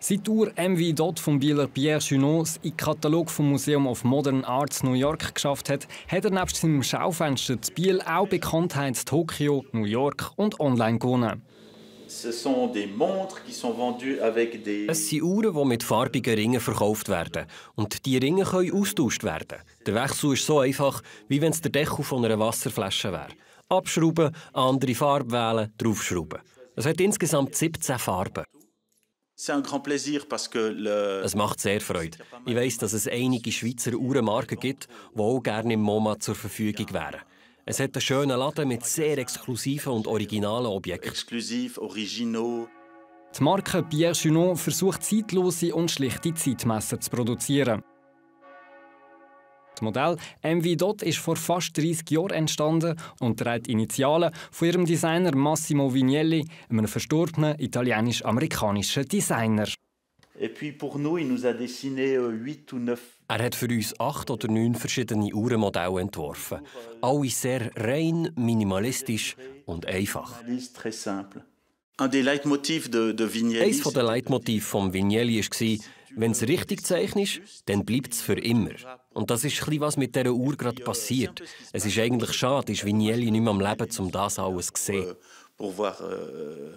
Seit Uhr MV Dot vom Bieler Pierre Junot in den Katalog vom Museum of Modern Arts New York geschafft hat, hat er nebst seinem Schaufenster zu Biel auch Bekanntheit in Tokio, New York und online gewonnen. Es sind Uhren, die mit farbigen Ringen verkauft werden. Und die Ringe können austauscht werden. Der Wechsel ist so einfach, wie wenn es der Deckel von einer Wasserflasche wäre. Abschrauben, andere Farbe wählen, draufschrauben. Es hat insgesamt 17 Farben. Es macht sehr Freude. Ich weiß, dass es einige Schweizer Uhrenmarken gibt, die auch gerne im MoMA zur Verfügung wären. Es hat einen schönen Laden mit sehr exklusiven und originalen Objekten. Exklusiv, original. Die Marke Pierre Chunon versucht zeitlose und schlichte Zeitmesser zu produzieren. Das Modell MV Dot ist vor fast 30 Jahren entstanden und trägt Initialen von ihrem Designer Massimo Vignelli, einem verstorbenen italienisch-amerikanischen Designer. Euh, er hat für uns acht oder neun verschiedene Uhrenmodelle entworfen. Alle sehr rein, minimalistisch und einfach. Eines der Leitmotive von Vignelli war, wenn es richtig zeichnest, dann bleibt es für immer. Und das ist etwas, was mit dieser Uhr gerade passiert. Es ist eigentlich schade, ist Vignelli nicht mehr am Leben, um das alles zu sehen. Euh,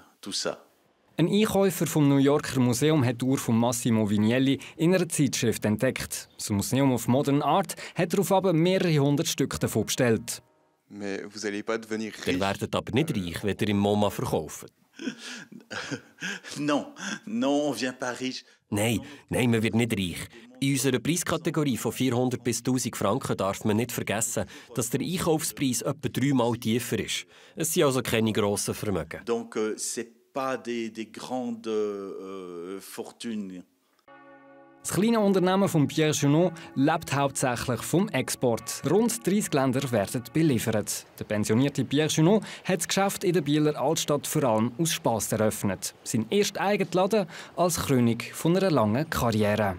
Ein Einkäufer vom New Yorker Museum hat die Uhr von Massimo Vignelli in einer Zeitschrift entdeckt. Das Museum of Modern Art hat daraufhin mehrere hundert Stück davon bestellt. Ihr werdet aber nicht reich, wenn ihr im MoMA verkauft. non, non, on vient pas riche. Nein, nein, man wird nicht reich. In unserer Preiskategorie von 400 bis 1000 Franken darf man nicht vergessen, dass der Einkaufspreis etwa dreimal tiefer ist. Es sind also keine grossen Vermögen. Donc, euh, c'est pas des, des grandes euh, fortunes. Das kleine Unternehmen von Pierre Junot lebt hauptsächlich vom Export. Rund 30 Länder werden beliefert. Der pensionierte Pierre Junot hat das Geschäft in der Bieler Altstadt vor allem aus Spass eröffnet. Sein erster Eigenladen als Krönung von einer langen Karriere.